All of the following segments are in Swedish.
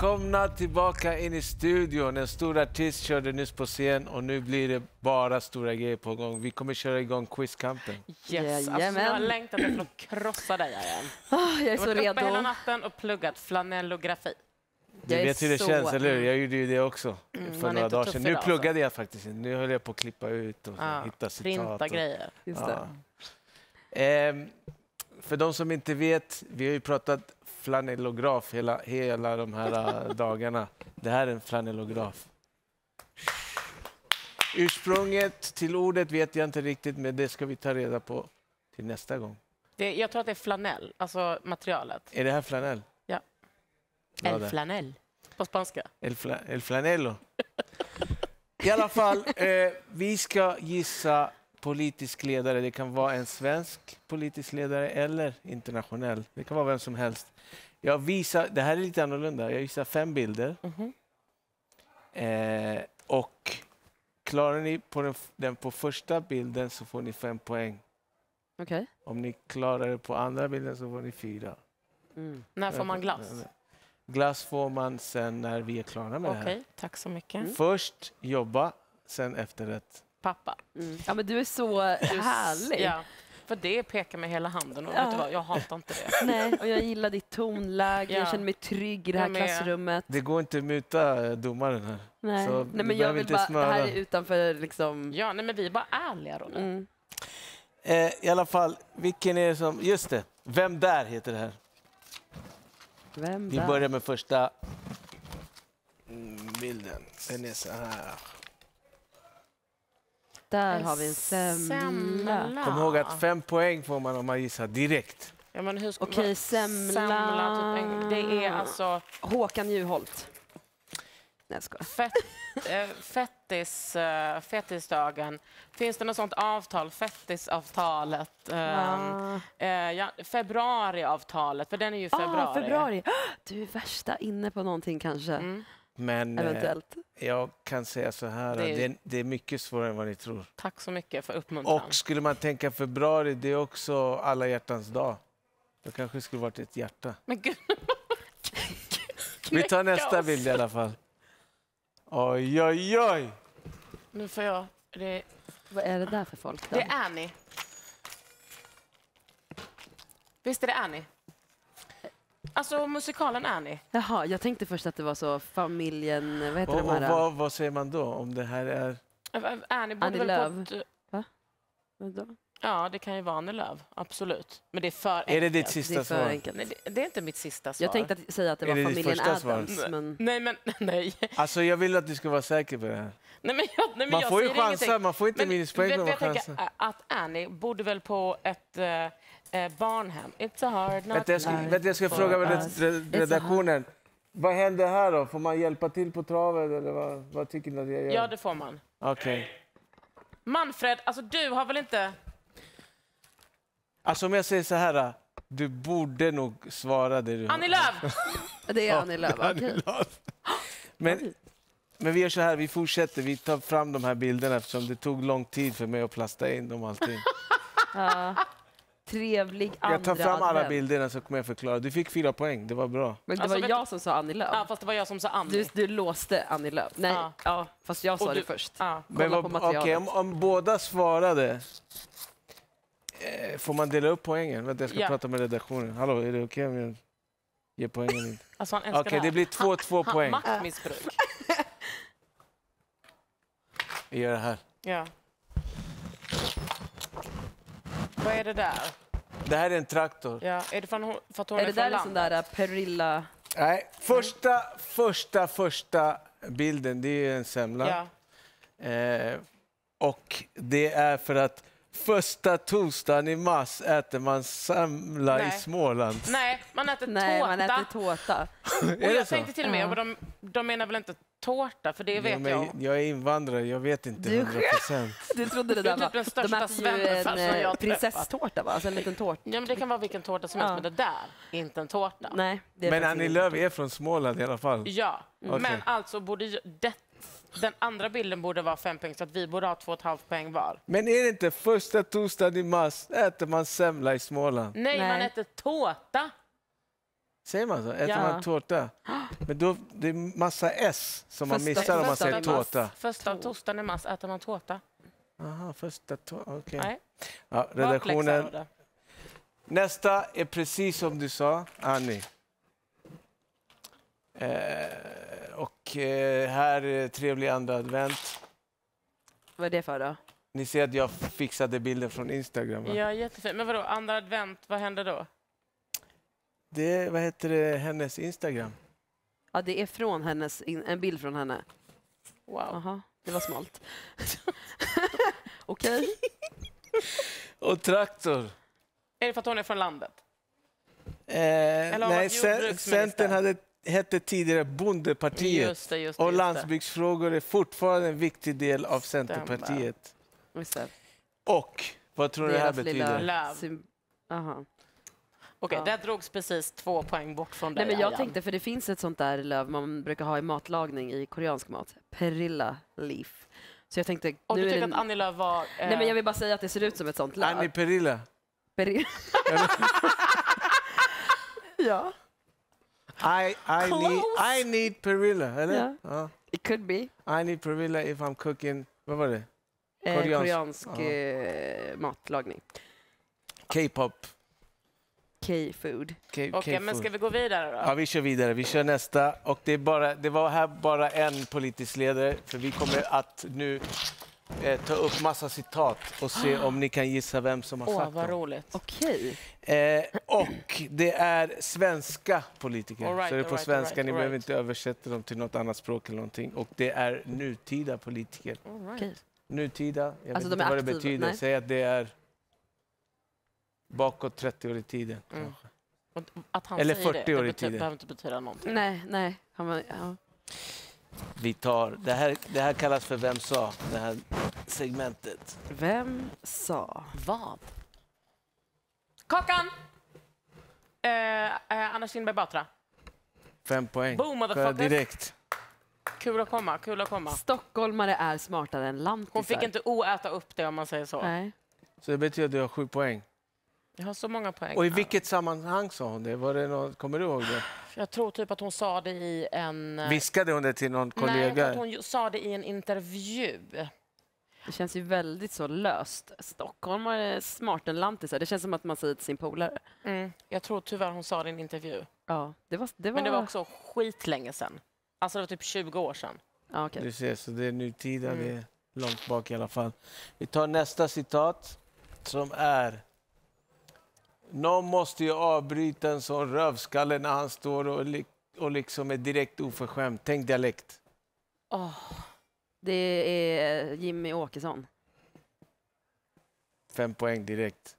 Välkomna tillbaka in i studion. En stor artist körde nyss på scen och nu blir det bara stora grejer på gång. Vi kommer köra igång quizkampen. Yes, yeah, alltså, jag har längtat efter att krossa dig, Arian. Oh, ah, jag är så redo. Jag har hela natten och pluggat flanellografi. Du vet hur det så... känns, eller hur? Jag gjorde ju det också mm, för några dagar sedan. Nu alltså. pluggade alltså. jag faktiskt Nu höll jag på att klippa ut och ja, hitta citat. Printa och... grejer. Just ja. det. Um, för de som inte vet, vi har ju pratat flanellograf hela, hela de här äh, dagarna. Det här är en flanellograf. Ursprunget till ordet vet jag inte riktigt, men det ska vi ta reda på till nästa gång. Det, jag tror att det är flanell, alltså materialet. Är det här flanell? Ja. El flanell, på spanska. El, fla, el flanello. I alla fall, eh, vi ska gissa politisk ledare. Det kan vara en svensk politisk ledare eller internationell. Det kan vara vem som helst. Jag visar, det här är lite annorlunda. Jag visar fem bilder. Mm -hmm. eh, och klarar ni på den, den, på första bilden så får ni fem poäng. Okay. Om ni klarar det på andra bilden så får ni fyra. Mm. När får man glass? Glass får man sen när vi är klara med okay. det här. Tack så mycket. Mm. Först jobba, sen efterrätt pappa. Mm. Ja, men du är så härlig. Ja. För det pekar med hela handen. Och ja. vet du vad, jag hatar inte det. Nej, och jag gillar ditt tonläge. Ja. Jag känner mig trygg i det här klassrummet. Det går inte att muta eh, domaren här. Nej, så nej men jag vill bara... Smöra. Det här är utanför liksom... Ja, nej, men vi är bara ärliga, Ronny. Mm. Eh, I alla fall, vilken är det som... Just det, Vem där heter det här. Vem där? Vi börjar med första mm, bilden. Den är så här. Där har vi en semla. semla. Kom ihåg att fem poäng får man om man gissar direkt. Ja, men hur Okej, okay, semla. semla typ det är alltså... Håkan Juholt. Nej, jag Fett, äh, fettis, äh, fettisdagen. Finns det något sånt avtal? Fettisavtalet? Äh, ja, februariavtalet, för den är ju februari. Ah, februari. Du är värsta inne på någonting kanske. Mm. Men eh, Eventuellt. jag kan säga så här, det är, det är, mycket svårare än vad ni tror. Tack så mycket för uppmuntran. Och skulle man tänka februari, det är också alla hjärtans dag. Då kanske det skulle varit ett hjärta. Men gud. Vi tar nästa bild i alla fall. Oj, oj, oj! Nu får jag... Det... Vad är det där för folk? Då? Det är Annie. Visst är det Annie? Alltså musikalen Annie. Jaha, jag tänkte först att det var så familjen... Vad heter och, de här? Och vad, vad säger man då om det här är... Äh, Annie Annie Lööf. Bort... Va? Vadå? Ja, det kan ju vara Annie Lööf. Absolut. Men det är för enkelt. Är det ditt sista det svar? Nej, det, det, är inte mitt sista svar. Jag tänkte att, säga att det är var det familjen Adams. Men... Nej, men nej. Alltså, jag vill att du ska vara säker på det här. Nej, men jag, nej, men man jag får ju chansa, man får inte minuspoäng. Men, man chansar. Att Annie bodde väl på ett... Eh, eh, barnhem. It's a hard not vänta, jag ska, vänta, jag ska fråga redaktionen. Vad händer här då? Får man hjälpa till på travet eller vad, vad tycker ni att jag gör? Ja, det får man. Okej. Okay. Manfred, alltså du har väl inte... Alltså om jag säger så här, du borde nog svara det du... Annie Lööf! det är Annie Lööf, okay. Men, men vi gör så här, vi fortsätter. Vi tar fram de här bilderna eftersom det tog lång tid för mig att plasta in dem allting. trevlig andra Jag tar fram alla advent. bilderna så kommer jag förklara. Du fick fyra poäng, det var bra. Men det Alltså, var vet- jag som sa Annie Lööf. Ja, fast det var jag som sa Annie. Du, du låste Annie Lööf. Nej, Ja. ja, fast jag sa du- det först. Ja. Men vad- på materialet. okej, om, om båda svarade, eh, får man dela upp poängen? Vänta, jag ska Ja. prata med redaktionen. Hallå, är det okej om jag ger poängen? Alltså han älskar det det blir två, två poäng. Maktmissbruk. Jag gör det här. Ja. Vad är det där? Det här är en traktor. Ja, är det för, för att hon är, är det där en sån liksom där perilla... Nej, första, första, första bilden, det är en semla. Ja. Eh, och det är för att första torsdagen i mars äter man semla Nej. i Småland. Nej, man äter Nej, tårta. Man äter tårta. och jag tänkte till och med, ja. de, de menar väl inte tårta? För det vet ja, jag. Om. Jag är invandrare, jag vet inte du 100 procent. Du trodde det där typ var... Den största de äter ju en eh, prinsesstårta, va? Alltså en liten tårta. Ja, men det kan vara vilken tårta som helst, ja. men det där är inte en tårta. Nej, men Annie Lööf är från Småland i alla fall? Ja, mm. men alltså borde det, den andra bilden borde vara fem poäng, så att vi borde ha två och ett halvt poäng var. Men är det inte första torsdagen i mars äter man semla i Småland? Nej, Nej. man äter tårta. Säger man så? Äter ja. man tårta? Men då, det är massa S som första, man missar om man säger tårta. Första av torsdagen i mars äter man tårta. Aha, första tårta. Okej. Okay. Ja, redaktionen. Nästa är precis som du sa, Annie. Eh, och eh, här är trevlig andra advent. Vad är det för då? Ni ser att jag fixade bilden från Instagram. Va? Ja, jättefint. Men vadå, andra advent, vad händer då? det, vad heter det, hennes Instagram. Ja, det är från hennes, en bild från henne. Wow. Aha, det var smalt. Okej. Okay. Och traktor. Är det för att hon är från landet? Eh, nej, Centern hade, hette tidigare Bondepartiet. Just det, just det, och landsbygdsfrågor är fortfarande en viktig del av Stämmer. Centerpartiet. Och vad tror du det här betyder? Lilla, Aha. Okej, okay, ja. där drogs precis två poäng bort från dig. Nej, men jag Arjan. tänkte, för det finns ett sånt där löv man brukar ha i matlagning i koreansk mat. Perilla leaf. Så jag tänkte... Och du tycker en... att Annie Lööf var... Eh... Nej, men jag vill bara säga att det ser ut som ett sånt löv. Annie Perilla. Perilla. ja. I, I, need, I need perilla, eller? Yeah. Ja. It could be. I need perilla if I'm cooking... Vad var det? Koreansk, eh, koreansk eh, matlagning. K-pop. K-food. Okej, men ska vi gå vidare då? Ja, vi kör vidare. Vi kör nästa. Och det, är bara, det var här bara en politisk ledare, för vi kommer att nu eh, ta upp massa citat och se om ni kan gissa vem som har Åh, sagt vad dem. roligt. Okej. Eh, och det är svenska politiker, right, så det är på right, svenska. right, ni all behöver inte översätta dem till något annat språk eller någonting. Och det är nutida politiker. All right. Nutida, jag vet alltså, de inte är vad det betyder. nej. Säg att det är bakåt 30 år i tiden. Mm. Att han Eller säger 40 det, år i tiden. behöver inte betyda någonting. Nej, nej. ja. Vi tar, det här, det här kallas för Vem sa? Det här segmentet. Vem sa? Vad? Kakan! Eh, eh, Anna Kinberg Batra. Fem poäng. Boom, motherfucker. Direkt. Kul att komma, kul att komma. Stockholmare är smartare än lantisar. Hon fick inte oäta upp det om man säger så. Nej. Så det betyder att du har sju poäng. Jag har så många poäng. Och i vilket sammanhang sa hon det? Var det någon, kommer du ihåg det? Jag tror typ att hon sa det i en... Eh, Viskade hon det till någon kollega? Nej, hon sa det i en intervju. Det känns ju väldigt så löst. Stockholmare, smartenlantisar. Det känns som att man säger till sin polare. Mm. Jag tror tyvärr hon sa det i en intervju. Ja, det var, det var... Men det var också skitlänge sen. Alltså det var typ 20 år sedan. Ja, okay. Du ser, så det är nutida. Mm. Det är långt bak i alla fall. Vi tar nästa citat som är någon måste ju avbryta en sån rövskalle när han står och, li och liksom är direkt oförskämd. Tänk dialekt. Oh, det är Jimmy Åkesson. Fem poäng direkt.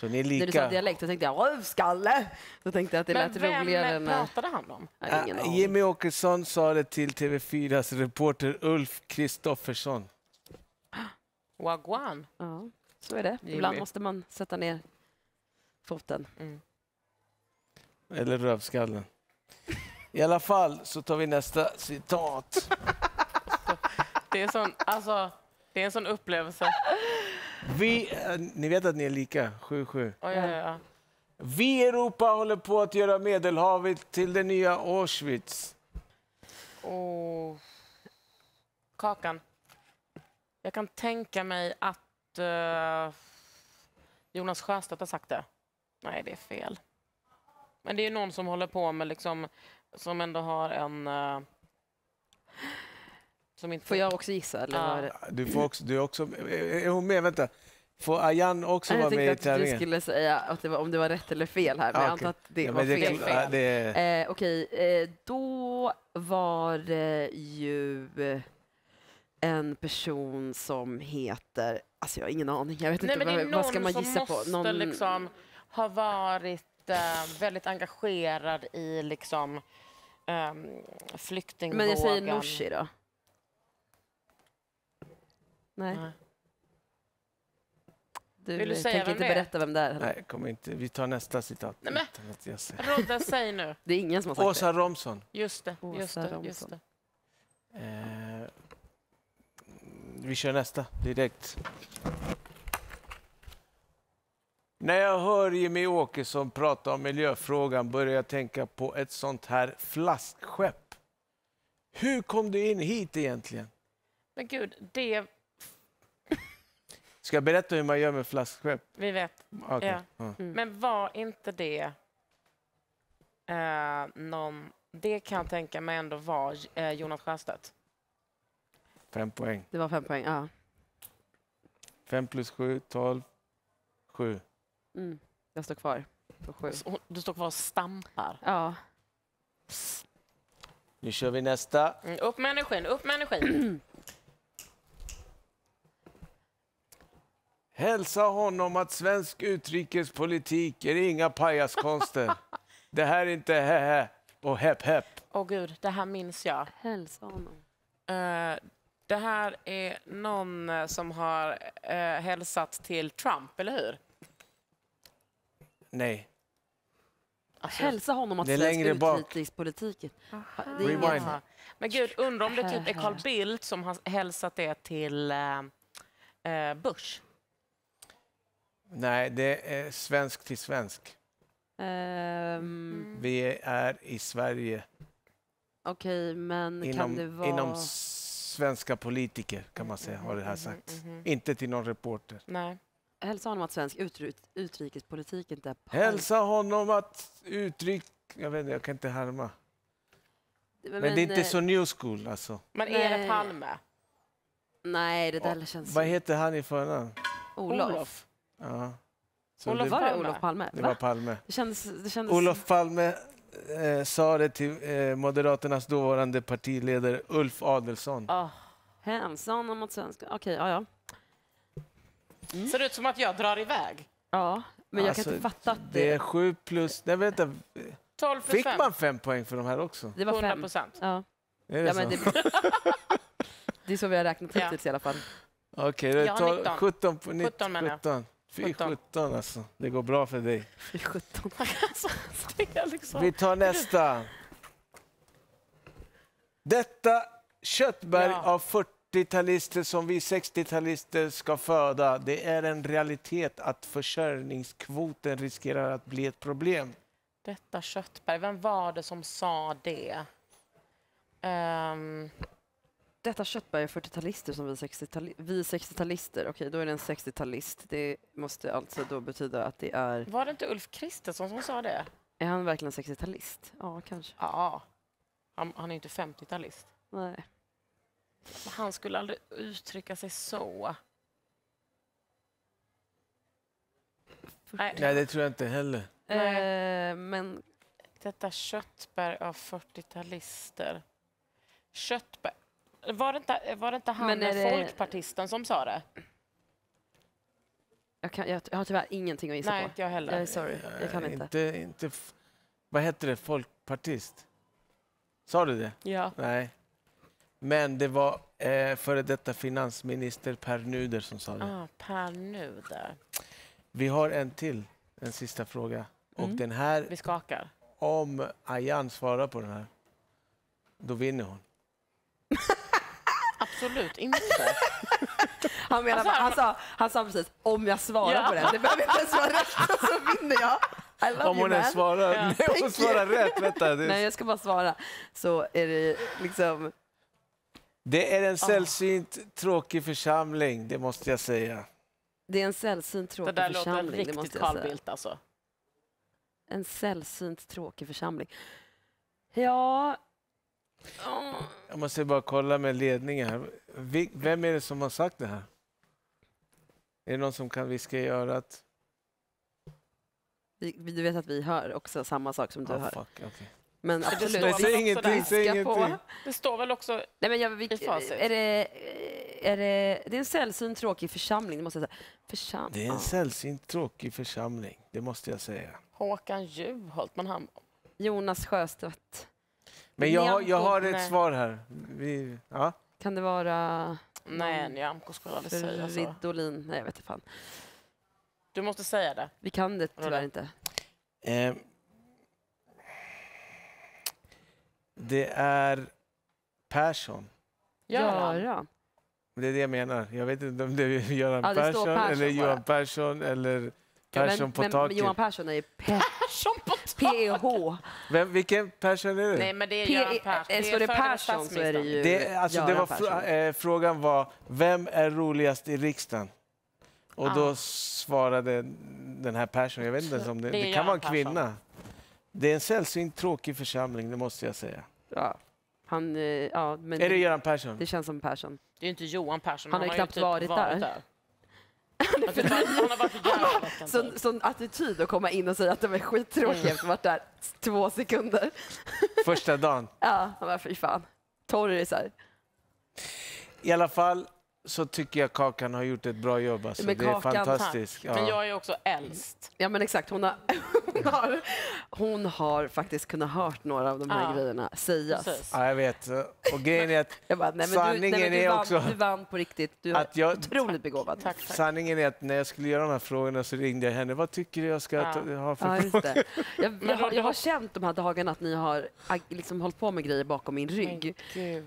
Så ni är lika. När du sa dialekt så tänkte jag rövskalle. Så tänkte jag att det Men lät vem roligare. Vem pratade han om? Ja, ingen ah, Jimmy Åkesson sa det till TV4s reporter Ulf Kristoffersson. Wagwan. Ja, så är det. Ibland måste man sätta ner foten. Mm. Eller rövskallen. I alla fall så tar vi nästa citat. det, är sån, alltså, det är en sån upplevelse. Vi, eh, ni vet att ni är lika, 7-7. Oh, ja, ja, ja. Vi i Europa håller på att göra Medelhavet till det nya Auschwitz. Oh. Kakan. Jag kan tänka mig att uh, Jonas Sjöstedt har sagt det. Nej, det är fel. Men det är ju någon som håller på med liksom, som ändå har en... Uh, som inte... Får jag också gissa? Eller ah. det... Du får också, du också... Är hon med? Vänta. Får Ayan också vara med i tävlingen? Jag tänkte att du skulle säga att det var, om det var rätt eller fel här, men ah, jag antar att det ja, var det, fel. fel. Ah, eh, Okej, okay. eh, då var det ju eh, en person som heter... Alltså jag har ingen aning, jag vet Nej, inte vad, vad ska man gissa på. Någon... Liksom har varit eh, väldigt engagerad i liksom eh, flyktingvågen. Men jag säger Nooshi då. Nej. Nej. Du Vill du säga tänker vem inte det är? berätta vem det är? eller? Nej, kom inte. Vi tar nästa citat. Nej, men- utan att jag säger. Rodda, säg nu. Det är ingen som har sagt Åsa Romson. Just det, Åsa just det, just det. Eh, vi kör nästa direkt. När jag hör Jimmy Åkesson prata om miljöfrågan börjar jag tänka på ett sånt här flaskskepp. Hur kom du in hit egentligen? Men gud, det... Ska jag berätta hur man gör med flaskskepp? Vi vet. Okay. Ja. Mm. Men var inte det eh, någon... Det kan jag tänka mig ändå var eh, Jonas Sjöstedt. Fem poäng. Det var fem poäng, ja. Fem plus sju, tolv, sju. Mm. Jag står kvar på sju. Du står kvar och stampar. Ja. Nu kör vi nästa. Mm, upp med energin, upp med energin. Hälsa honom att svensk utrikespolitik är inga pajaskonster. det här är inte hehe och hepp hepp. Åh oh, gud, det här minns jag. Hälsa honom. Uh, det här är någon som har uh, hälsat till Trump, eller hur? Nej. Alltså, Hälsa honom att det är utrikespolitiken. Rewind. Men gud, undrar om det typ är Carl Bildt som har hälsat det till eh, eh, Bush? Nej, det är svensk till svensk. Um, Vi är i Sverige. Okej, okay, men inom, kan det vara... Inom svenska politiker, kan man säga, har det här mhm, sagts. Mm, mm, Inte till någon reporter. Nej. Hälsa honom att svensk utrut, utrikespolitik inte är... Hälsa honom att utrik... Jag vet inte, jag kan inte härma. Men, men det är inte så eh, new school alltså. Men är det Palme? Nej, det där känns... Vad heter han i förnamn? Olof. Olof. Ja. Så Olof det, var det Olof Palme? Det var Palme. Det kändes, det kändes... Olof Palme eh, sa det till eh, Moderaternas dåvarande partiledare Ulf Adelsohn. Oh. Hälsa honom att svenska... Okej, okay, ja, ja. Mm. Ser det ut som att jag drar iväg? Ja, men jag alltså, kan inte alltså, fatta att det... Det är sju plus... Nej, vänta. 12 Fick man fem poäng för de här också? Det var 100 procent. Ja. Är det, ja, så? det... det är så vi har räknat hittills ja. i alla fall. Okej, okay, 12... 17 på 19. 17, 17. 17. Fy 17 alltså. Det går bra för dig. Fy 17. Alltså, liksom- vi tar nästa. Detta köttberg ja. av 40 40-talister som vi 60-talister ska föda, det är en realitet att försörjningskvoten riskerar att bli ett problem. Detta Köttberg, vem var det som sa det? Um... Detta Köttberg är 40-talister som vi 60-talister. 60 okej, då är det en 60-talist. Det måste alltså då betyda att det är... Var det inte Ulf Kristersson som sa det? Är han verkligen 60-talist? Ja, kanske. Ja, han, han är inte 50-talist. Nej. Han skulle aldrig uttrycka sig så. Nej, det tror jag inte heller. Eh, men detta köttberg av 40-talister. Köttberg. Var det inte, var det inte han, det... folkpartisten, som sa det? Jag, kan, jag, jag har tyvärr ingenting att gissa Nej, på. Nej, inte jag heller. Jag sorry, jag kan inte. inte, inte vad hette det? Folkpartist? Sa du det? Ja. Nej. Men det var eh, före detta finansminister Per Nuder som sa det. Ah, per Nuder. Vi har en till, en sista fråga. Och mm. den här... Vi skakar. Om Ayan svarar på den här, då vinner hon. Absolut inte. Han, menar, alltså, han, sa, han sa precis om jag svarar ja. på den. Det behöver inte ens vara rätt så vinner jag. Om hon ens svarar, ja. hon svarar rätt. Vänta, det... Nej, jag ska bara svara. Så är det liksom det är en ah. sällsynt oh. tråkig församling, det måste jag säga. Det är en sällsynt tråkig församling. Det där församling, låter riktigt Carl Bildt alltså. En sällsynt tråkig församling. Ja... Oh. Jag måste bara kolla med ledningen här. Vem är det som har sagt det här? Är det någon som kan viska i örat? Du vet att vi hör också samma sak som du oh, hör. okay. Men absolut. Det står väl Säg ingenting, Det står väl också Nej, men jag, vi, i facit. Är det, är det, det är en sällsynt tråkig församling, det måste jag säga. Försam det är en sällsynt tråkig församling, det måste jag säga. Håkan Juholt, man han... Jonas Sjöstedt. Men jag, har, jag har ett svar här. Vi, ja. Kan det vara... Nej, Nyamko skulle aldrig säga så. Fridolin? Nej, jag vet inte fan. Du måste säga det. Vi kan det tyvärr inte. Eh, Det är Persson. Göran. Det är det jag menar. Jag vet inte om det är Göran ja, det Persson, Persson, eller Johan Persson eller Persson ja, men, på taket. Johan Persson är ju Persson på taket. PH. Vem, vilken Persson är det? Nej, men det är Göran Persson. Eh, står det Persson så är det ju det, alltså, det var fr äh, Frågan var, vem är roligast i riksdagen? Och ah. då svarade den här Persson, jag vet inte ens om det, det, det kan vara en kvinna. Det är en sällsynt tråkig församling, det måste jag säga. Ja. Han, eh, ja, men är det Göran Persson? Det känns som Persson. Det är inte Johan Persson. Han, han har ju knappt typ varit, varit, där. där. Alltså, han, har varit jävla sån, typ. sån attityd att komma in och säga att det var skittråkigt mm. efter varit där två sekunder. Första dagen? Ja, han bara fy fan. Torrisar. I alla fall så tycker jag Kakan har gjort ett bra jobb. Alltså. Men det är fantastiskt. Ja. Men jag är också äldst. Ja, men exakt. Hon har hon har, hon har faktiskt kunnat hört några av de här ja. grejerna sägas. Ja, jag vet. Och grejen är att bara, nej, sanningen du, nej, du är vann, också... Du vann på riktigt. Du är jag, otroligt begåvad. Tack, tack. Sanningen är att när jag skulle göra de här frågorna så ringde jag henne. Vad tycker du jag ska ja. ta, ha för ja, frågor? Jag, jag, har, jag, har känt de här dagarna att ni har liksom hållit på med grejer bakom min rygg. Gud.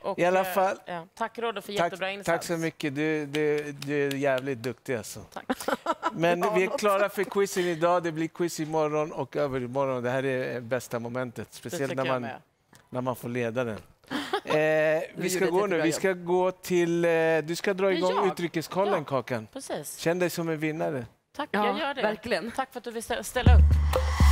Och, I alla eh, fall. Ja, tack Rodde för tack, jättebra insats. Tack så mycket. Du, du, du är jävligt duktig alltså. Tack. Men vi är klara för quizen idag. Det blir quiz imorgon och överimorgon. Det här är bästa momentet, speciellt när man, när man får leda den. Eh, vi ska gå nu. Vi ska gå till... Eh, du ska dra igång jag. utrikeskollen, ja, Kakan. Precis. Känn dig som en vinnare. Tack, ja, jag gör det. Verkligen. Tack för att du vill ställa upp.